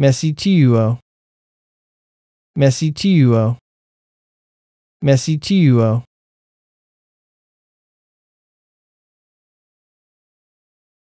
Messi tuo. Messi tuo. Messi tuo.